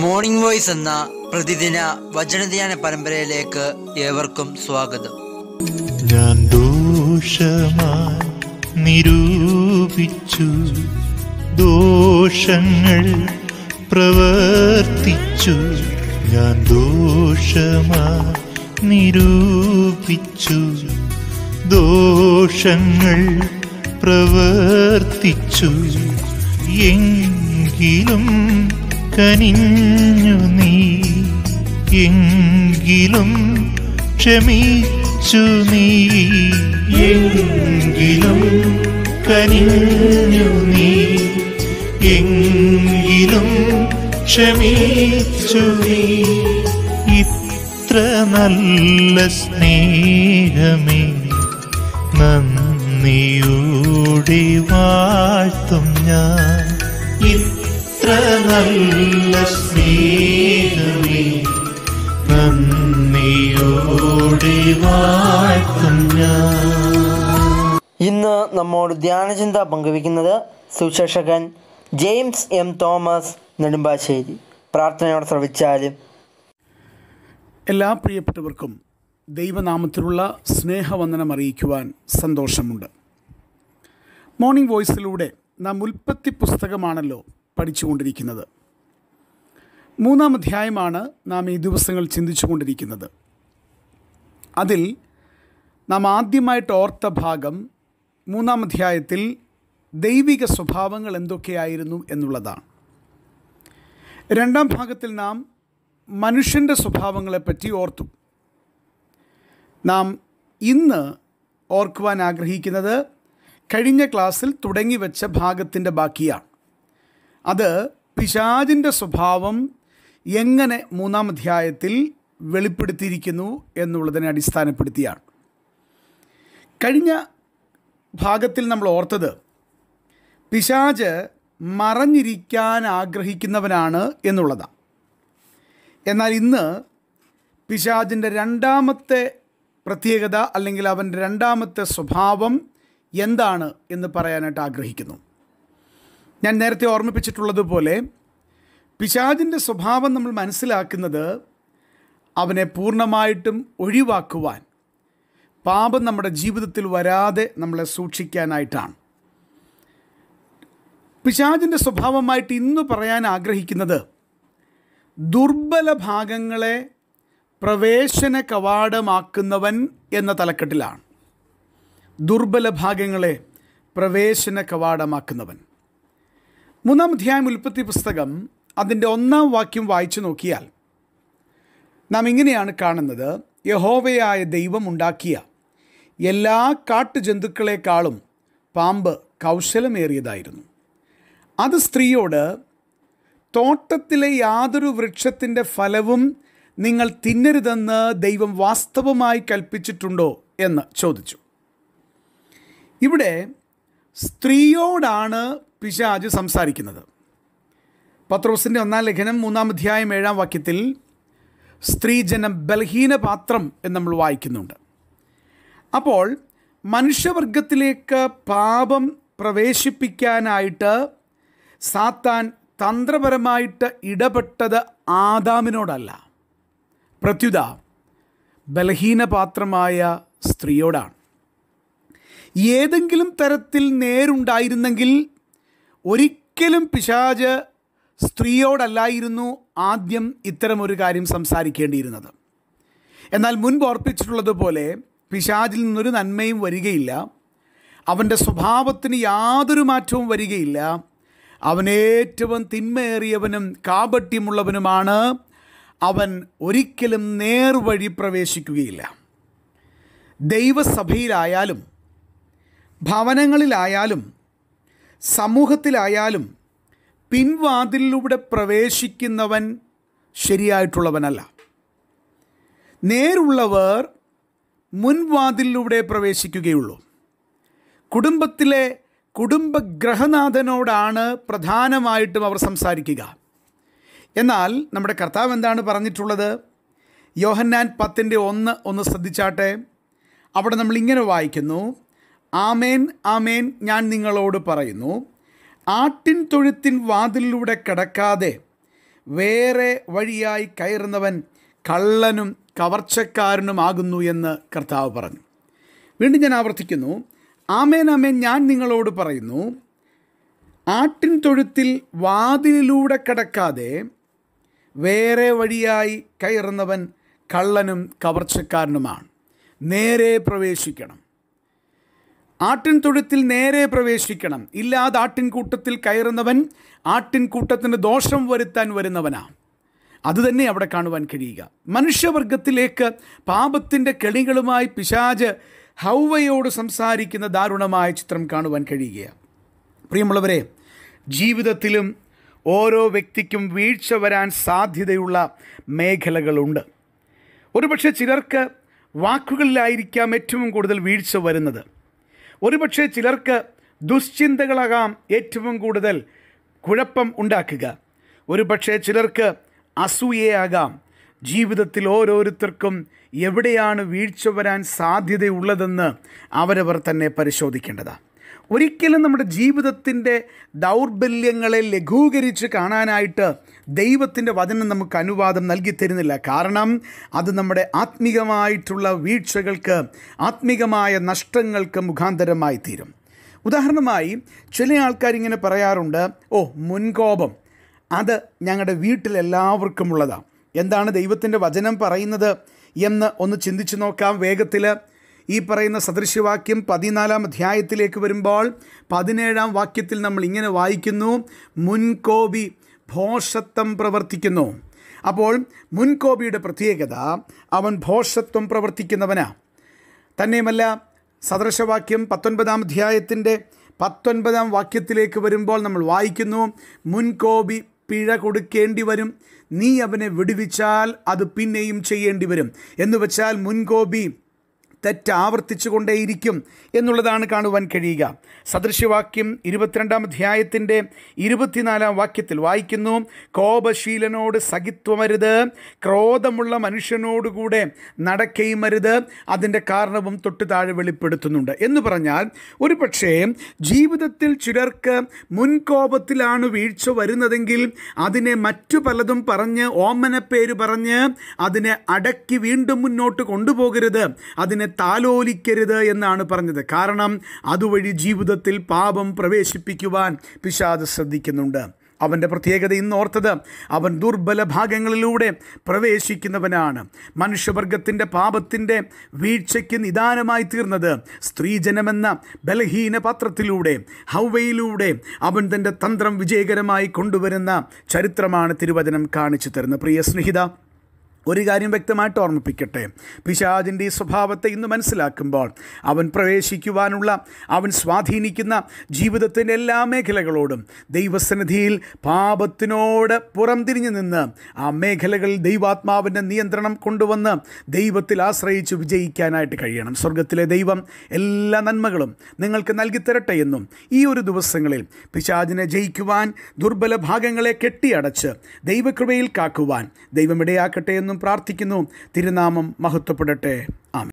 morning voice എന്ന പ്രതിദിന വചനധ്യാന പരമ്പരയിലേക്ക് ഏവർക്കും സ്വാഗതം ഞാൻ ദോഷമായി നിരൂപിച്ചു ദോഷങ്ങൾ പ്രവർത്തിച്ചു ഞാൻ ദോഷമായി നിരൂപിച്ചു ദോഷങ്ങൾ പ്രവർത്തിച്ചു എങ്കിലും കനിഞ്ഞു നീ എങ്കിലും ക്ഷമിച്ചു നീ എങ്കിലും കനിഞ്ഞു നീ എങ്കിലും ക്ഷമിച്ചു നീ ഇത്ര നല്ല സ്നേഹമേ നന്ദിയോടെ വാഴ്ത്തും ഞാൻ ഇത്ര എത്ര നല്ല സ്നേഹമേ നന്ദിയോടെ വാഴ്ത്തും ഇന്ന് നമ്മോട് ധ്യാനചിന്ത പങ്കുവയ്ക്കുന്നത് സുശേഷകൻ ജെയിംസ് എം തോമസ് നെടുമ്പാശ്ശേരി പ്രാർത്ഥനയോടെ ശ്രവിച്ചാലും എല്ലാ പ്രിയപ്പെട്ടവർക്കും ദൈവനാമത്തിലുള്ള സ്നേഹവന്ദനം അറിയിക്കുവാൻ സന്തോഷമുണ്ട് മോർണിംഗ് വോയിസിലൂടെ നാം ഉൽപ്പത്തി പുസ്തകമാണല്ലോ പഠിച്ചുകൊണ്ടിരിക്കുന്നത് മൂന്നാം അധ്യായമാണ് നാം ഈ ദിവസങ്ങൾ ചിന്തിച്ചു കൊണ്ടിരിക്കുന്നത് അതിൽ നാം ആദ്യമായിട്ട് ഓർത്ത ഭാഗം മൂന്നാം അധ്യായത്തിൽ ദൈവിക സ്വഭാവങ്ങൾ എന്തൊക്കെയായിരുന്നു എന്നുള്ളതാണ് രണ്ടാം ഭാഗത്തിൽ നാം മനുഷ്യൻ്റെ സ്വഭാവങ്ങളെപ്പറ്റി ഓർത്തു നാം ഇന്ന് ഓർക്കുവാൻ ആഗ്രഹിക്കുന്നത് കഴിഞ്ഞ ക്ലാസ്സിൽ തുടങ്ങി വെച്ച ഭാഗത്തിൻ്റെ ബാക്കിയാണ് അത് പിശാജിൻ്റെ സ്വഭാവം എങ്ങനെ മൂന്നാം അധ്യായത്തിൽ വെളിപ്പെടുത്തിയിരിക്കുന്നു എന്നുള്ളതിനെ അടിസ്ഥാനപ്പെടുത്തിയാണ് കഴിഞ്ഞ ഭാഗത്തിൽ നമ്മൾ ഓർത്തത് പിശാജ് മറഞ്ഞിരിക്കാൻ ആഗ്രഹിക്കുന്നവനാണ് എന്നുള്ളതാണ് എന്നാൽ ഇന്ന് പിശാജിൻ്റെ രണ്ടാമത്തെ പ്രത്യേകത അല്ലെങ്കിൽ അവൻ്റെ രണ്ടാമത്തെ സ്വഭാവം എന്താണ് എന്ന് പറയാനായിട്ട് ആഗ്രഹിക്കുന്നു ഞാൻ നേരത്തെ ഓർമ്മിപ്പിച്ചിട്ടുള്ളതുപോലെ പിശാജിൻ്റെ സ്വഭാവം നമ്മൾ മനസ്സിലാക്കുന്നത് അവനെ പൂർണ്ണമായിട്ടും ഒഴിവാക്കുവാൻ പാപം നമ്മുടെ ജീവിതത്തിൽ വരാതെ നമ്മളെ സൂക്ഷിക്കാനായിട്ടാണ് പിശാജിൻ്റെ സ്വഭാവമായിട്ട് ഇന്ന് പറയാൻ ആഗ്രഹിക്കുന്നത് ദുർബല ഭാഗങ്ങളെ പ്രവേശന കവാടമാക്കുന്നവൻ എന്ന തലക്കെട്ടിലാണ് ദുർബല ഭാഗങ്ങളെ പ്രവേശന കവാടമാക്കുന്നവൻ മൂന്നാം അധ്യായം ഉൽപ്പത്തി പുസ്തകം അതിൻ്റെ ഒന്നാം വാക്യം വായിച്ചു നോക്കിയാൽ നാം ഇങ്ങനെയാണ് കാണുന്നത് യഹോവയായ ദൈവം ഉണ്ടാക്കിയ എല്ലാ കാട്ടുജന്തുക്കളെക്കാളും പാമ്പ് കൗശലമേറിയതായിരുന്നു അത് സ്ത്രീയോട് തോട്ടത്തിലെ യാതൊരു വൃക്ഷത്തിൻ്റെ ഫലവും നിങ്ങൾ തിന്നരുതെന്ന് ദൈവം വാസ്തവമായി കൽപ്പിച്ചിട്ടുണ്ടോ എന്ന് ചോദിച്ചു ഇവിടെ സ്ത്രീയോടാണ് പിശാജ് സംസാരിക്കുന്നത് പത്രോസിൻ്റെ ഒന്നാം ലേഖനം മൂന്നാം അധ്യായം ഏഴാം വാക്യത്തിൽ സ്ത്രീജനം ബലഹീന പാത്രം എന്ന് നമ്മൾ വായിക്കുന്നുണ്ട് അപ്പോൾ മനുഷ്യവർഗത്തിലേക്ക് പാപം പ്രവേശിപ്പിക്കാനായിട്ട് സാത്താൻ തന്ത്രപരമായിട്ട് ഇടപെട്ടത് ആദാമിനോടല്ല പ്രത്യുത പാത്രമായ സ്ത്രീയോടാണ് ഏതെങ്കിലും തരത്തിൽ നേരുണ്ടായിരുന്നെങ്കിൽ ഒരിക്കലും പിശാജ് സ്ത്രീയോടല്ലായിരുന്നു ആദ്യം ഇത്തരമൊരു കാര്യം സംസാരിക്കേണ്ടിയിരുന്നത് എന്നാൽ മുൻപ് ഓർപ്പിച്ചിട്ടുള്ളതുപോലെ പിശാജിൽ നിന്നൊരു നന്മയും വരികയില്ല അവൻ്റെ സ്വഭാവത്തിന് യാതൊരു മാറ്റവും വരികയില്ല അവൻ ഏറ്റവും തിന്മയേറിയവനും കാപട്യമുള്ളവനുമാണ് അവൻ ഒരിക്കലും നേർവഴി പ്രവേശിക്കുകയില്ല ദൈവസഭയിലായാലും ഭവനങ്ങളിലായാലും സമൂഹത്തിലായാലും പിൻവാതിലിലൂടെ പ്രവേശിക്കുന്നവൻ ശരിയായിട്ടുള്ളവനല്ല നേരുള്ളവർ മുൻവാതിലിലൂടെ പ്രവേശിക്കുകയുള്ളൂ കുടുംബത്തിലെ കുടുംബഗ്രഹനാഥനോടാണ് പ്രധാനമായിട്ടും അവർ സംസാരിക്കുക എന്നാൽ നമ്മുടെ കർത്താവ് എന്താണ് പറഞ്ഞിട്ടുള്ളത് യോഹന്നാൻ പത്തിൻ്റെ ഒന്ന് ഒന്ന് ശ്രദ്ധിച്ചാട്ടെ അവിടെ നമ്മൾ ഇങ്ങനെ വായിക്കുന്നു ആമേൻ ആമേൻ ഞാൻ നിങ്ങളോട് പറയുന്നു ആട്ടിൻ തൊഴുത്തിൻ വാതിലിലൂടെ കടക്കാതെ വേറെ വഴിയായി കയറുന്നവൻ കള്ളനും കവർച്ചക്കാരനുമാകുന്നു എന്ന് കർത്താവ് പറഞ്ഞു വീണ്ടും ഞാൻ ആവർത്തിക്കുന്നു ആമേൻ ആമേൻ ഞാൻ നിങ്ങളോട് പറയുന്നു ആട്ടിൻ തൊഴുത്തിൽ വാതിലിലൂടെ കടക്കാതെ വേറെ വഴിയായി കയറുന്നവൻ കള്ളനും കവർച്ചക്കാരനുമാണ് നേരെ പ്രവേശിക്കണം ആട്ടിൻതൊഴുത്തിൽ നേരെ പ്രവേശിക്കണം ഇല്ലാതെ ആട്ടിൻകൂട്ടത്തിൽ കയറുന്നവൻ ആട്ടിൻകൂട്ടത്തിന് ദോഷം വരുത്താൻ വരുന്നവനാണ് അതുതന്നെ അവിടെ കാണുവാൻ കഴിയുക മനുഷ്യവർഗത്തിലേക്ക് പാപത്തിൻ്റെ കെണികളുമായി പിശാജ് ഹൗവയോട് സംസാരിക്കുന്ന ദാരുണമായ ചിത്രം കാണുവാൻ കഴിയുകയാണ് പ്രിയമുള്ളവരെ ജീവിതത്തിലും ഓരോ വ്യക്തിക്കും വീഴ്ച വരാൻ സാധ്യതയുള്ള മേഖലകളുണ്ട് ഒരുപക്ഷെ ചിലർക്ക് വാക്കുകളിലായിരിക്കാം ഏറ്റവും കൂടുതൽ വീഴ്ച വരുന്നത് ഒരുപക്ഷെ ചിലർക്ക് ദുശ്ചിന്തകളാകാം ഏറ്റവും കൂടുതൽ കുഴപ്പം ഉണ്ടാക്കുക ഒരുപക്ഷെ ചിലർക്ക് അസൂയയാകാം ജീവിതത്തിൽ ഓരോരുത്തർക്കും എവിടെയാണ് വീഴ്ച വരാൻ സാധ്യതയുള്ളതെന്ന് അവരവർ തന്നെ പരിശോധിക്കേണ്ടതാണ് ഒരിക്കലും നമ്മുടെ ജീവിതത്തിൻ്റെ ദൗർബല്യങ്ങളെ ലഘൂകരിച്ച് കാണാനായിട്ട് ദൈവത്തിൻ്റെ വചനം നമുക്ക് അനുവാദം നൽകി തരുന്നില്ല കാരണം അത് നമ്മുടെ ആത്മീകമായിട്ടുള്ള വീഴ്ചകൾക്ക് ആത്മീകമായ നഷ്ടങ്ങൾക്ക് മുഖാന്തരമായി തീരും ഉദാഹരണമായി ചില ആൾക്കാരിങ്ങനെ പറയാറുണ്ട് ഓ മുൻകോപം അത് ഞങ്ങളുടെ വീട്ടിൽ എല്ലാവർക്കും ഉള്ളതാണ് എന്താണ് ദൈവത്തിൻ്റെ വചനം പറയുന്നത് എന്ന് ഒന്ന് ചിന്തിച്ചു നോക്കാം വേഗത്തിൽ ഈ പറയുന്ന സദൃശ്യവാക്യം പതിനാലാം അധ്യായത്തിലേക്ക് വരുമ്പോൾ പതിനേഴാം വാക്യത്തിൽ നമ്മൾ ഇങ്ങനെ വായിക്കുന്നു മുൻകോപി ഭോഷത്വം പ്രവർത്തിക്കുന്നു അപ്പോൾ മുൻകോപിയുടെ പ്രത്യേകത അവൻ ഭോഷത്വം പ്രവർത്തിക്കുന്നവനാ തന്നെയുമല്ല സദൃശവാക്യം പത്തൊൻപതാം അധ്യായത്തിൻ്റെ പത്തൊൻപതാം വാക്യത്തിലേക്ക് വരുമ്പോൾ നമ്മൾ വായിക്കുന്നു മുൻകോപി പിഴ കൊടുക്കേണ്ടി വരും നീ അവനെ വിടുവിച്ചാൽ അത് പിന്നെയും ചെയ്യേണ്ടി വരും എന്ന് വെച്ചാൽ മുൻകോപി തെറ്റാവർത്തിച്ചുകൊണ്ടേയിരിക്കും എന്നുള്ളതാണ് കാണുവാൻ കഴിയുക സദൃശ്യവാക്യം ഇരുപത്തിരണ്ടാം അധ്യായത്തിൻ്റെ ഇരുപത്തിനാലാം വാക്യത്തിൽ വായിക്കുന്നു കോപശീലനോട് സഹിത്വമരുത് ക്രോധമുള്ള മനുഷ്യനോടുകൂടെ നടക്കയുമരുത് അതിൻ്റെ കാരണവും തൊട്ടു താഴെ വെളിപ്പെടുത്തുന്നുണ്ട് എന്ന് പറഞ്ഞാൽ ഒരു പക്ഷേ ജീവിതത്തിൽ ചിലർക്ക് മുൻകോപത്തിലാണ് വീഴ്ച വരുന്നതെങ്കിൽ അതിനെ മറ്റു പലതും പറഞ്ഞ് ഓമനപ്പേര് പറഞ്ഞ് അതിനെ അടക്കി വീണ്ടും മുന്നോട്ട് കൊണ്ടുപോകരുത് അതിനെ താലോലിക്കരുത് എന്നാണ് പറഞ്ഞത് കാരണം അതുവഴി ജീവിതത്തിൽ പാപം പ്രവേശിപ്പിക്കുവാൻ പിശാദ് ശ്രദ്ധിക്കുന്നുണ്ട് അവൻ്റെ പ്രത്യേകത ഇന്ന് ഓർത്തത് അവൻ ദുർബല ഭാഗങ്ങളിലൂടെ പ്രവേശിക്കുന്നവനാണ് മനുഷ്യവർഗത്തിൻ്റെ പാപത്തിൻ്റെ വീഴ്ചയ്ക്ക് നിദാനമായി തീർന്നത് സ്ത്രീജനമെന്ന ബലഹീന പാത്രത്തിലൂടെ ഹൗവയിലൂടെ അവൻ തൻ്റെ തന്ത്രം വിജയകരമായി കൊണ്ടുവരുന്ന ചരിത്രമാണ് തിരുവചനം കാണിച്ചു തരുന്നത് പ്രിയ സ്നേഹിത ഒരു കാര്യം വ്യക്തമായിട്ട് ഓർമ്മിപ്പിക്കട്ടെ പിശാജിൻ്റെ ഈ സ്വഭാവത്തെ ഇന്ന് മനസ്സിലാക്കുമ്പോൾ അവൻ പ്രവേശിക്കുവാനുള്ള അവൻ സ്വാധീനിക്കുന്ന ജീവിതത്തിൻ്റെ എല്ലാ മേഖലകളോടും ദൈവസന്നിധിയിൽ പാപത്തിനോട് പുറംതിരിഞ്ഞു നിന്ന് ആ മേഖലകളിൽ ദൈവാത്മാവിൻ്റെ നിയന്ത്രണം കൊണ്ടുവന്ന് ദൈവത്തിൽ ആശ്രയിച്ച് വിജയിക്കാനായിട്ട് കഴിയണം സ്വർഗത്തിലെ ദൈവം എല്ലാ നന്മകളും നിങ്ങൾക്ക് നൽകിത്തരട്ടെ എന്നും ഈ ഒരു ദിവസങ്ങളിൽ പിശാജിനെ ജയിക്കുവാൻ ദുർബല ഭാഗങ്ങളെ കെട്ടിയടച്ച് ദൈവകൃപയിൽ കാക്കുവാൻ ദൈവമിടയാക്കട്ടെ എന്നും നിന്നും പ്രാർത്ഥിക്കുന്നു തിരുനാമം മഹത്വപ്പെടട്ടെ ആമി